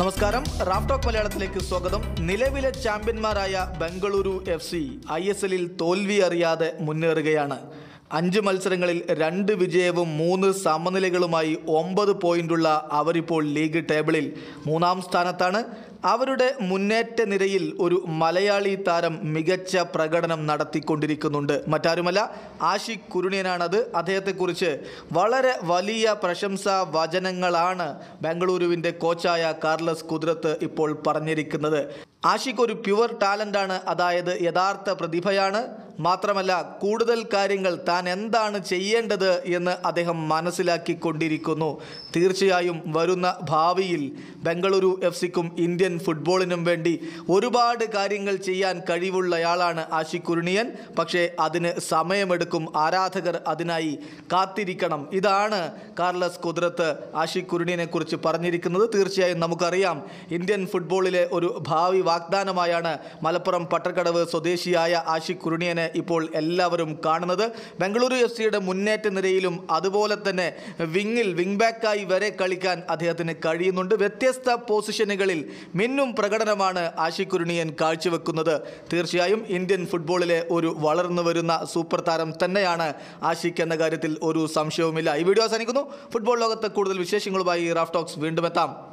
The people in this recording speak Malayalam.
നമസ്കാരം റാഫ്ടോക്ക് മലയാളത്തിലേക്ക് സ്വാഗതം നിലവിലെ ചാമ്പ്യന്മാരായ Bengaluru F C I S എല്ലിൽ തോൽവി അറിയാതെ മുന്നേറുകയാണ് അഞ്ച് മത്സരങ്ങളിൽ രണ്ട് വിജയവും മൂന്ന് സമനിലകളുമായി ഒമ്പത് പോയിന്റുള്ള അവരിപ്പോൾ ലീഗ് ടേബിളിൽ മൂന്നാം സ്ഥാനത്താണ് അവരുടെ മുന്നേറ്റ നിരയിൽ ഒരു മലയാളി താരം മികച്ച പ്രകടനം നടത്തിക്കൊണ്ടിരിക്കുന്നുണ്ട് മറ്റാരുമല്ല ആഷിഖ് കുരുണിയനാണത് അദ്ദേഹത്തെക്കുറിച്ച് വളരെ വലിയ പ്രശംസാ വചനങ്ങളാണ് ബംഗളൂരുവിൻ്റെ കോച്ചായ കാർലസ് കുദ്രത്ത് ഇപ്പോൾ പറഞ്ഞിരിക്കുന്നത് ആഷിഖ് ഒരു പ്യുവർ ടാലൻ്റാണ് അതായത് യഥാർത്ഥ പ്രതിഭയാണ് മാത്രമല്ല കൂടുതൽ കാര്യങ്ങൾ താൻ എന്താണ് ചെയ്യേണ്ടത് എന്ന് അദ്ദേഹം മനസ്സിലാക്കിക്കൊണ്ടിരിക്കുന്നു തീർച്ചയായും വരുന്ന ഭാവിയിൽ ബംഗളൂരു എഫ് സിക്കും ഇന്ത്യൻ ഫുട്ബോളിനും വേണ്ടി ഒരുപാട് കാര്യങ്ങൾ ചെയ്യാൻ കഴിവുള്ളയാളാണ് ആഷിഖ് കുരുണിയൻ പക്ഷേ അതിന് സമയമെടുക്കും ആരാധകർ അതിനായി കാത്തിരിക്കണം ഇതാണ് കാർലസ് കുതിരത്ത് ആഷിഖ് കുരുണിയനെ കുറിച്ച് പറഞ്ഞിരിക്കുന്നത് തീർച്ചയായും നമുക്കറിയാം ഇന്ത്യൻ ഫുട്ബോളിലെ ഒരു ഭാവി വാഗ്ദാനമായാണ് മലപ്പുറം പട്ടക്കടവ് സ്വദേശിയായ ആഷിഖ് കുരുണിയനെ ഇപ്പോൾ എല്ലാവരും കാണുന്നത് ബംഗളൂരു എഫ് സിയുടെ മുന്നേറ്റ നിരയിലും അതുപോലെ തന്നെ വിങ്ങിൽ വിങ് ബാക്കായി വരെ കളിക്കാൻ അദ്ദേഹത്തിന് കഴിയുന്നുണ്ട് വ്യത്യസ്ത പൊസിഷനുകളിൽ മിന്നും പ്രകടനമാണ് ആഷിഖ് കുരുണിയൻ കാഴ്ചവെക്കുന്നത് തീർച്ചയായും ഇന്ത്യൻ ഫുട്ബോളിലെ ഒരു വളർന്നു വരുന്ന സൂപ്പർ താരം തന്നെയാണ് ആഷിഖ് എന്ന കാര്യത്തിൽ ഒരു സംശയവുമില്ല ഈ വീഡിയോ അവസാനിക്കുന്നു ഫുട്ബോൾ ലോകത്ത് കൂടുതൽ വിശേഷങ്ങളുമായി റാഫ്റ്റോക്സ് വീണ്ടും എത്താം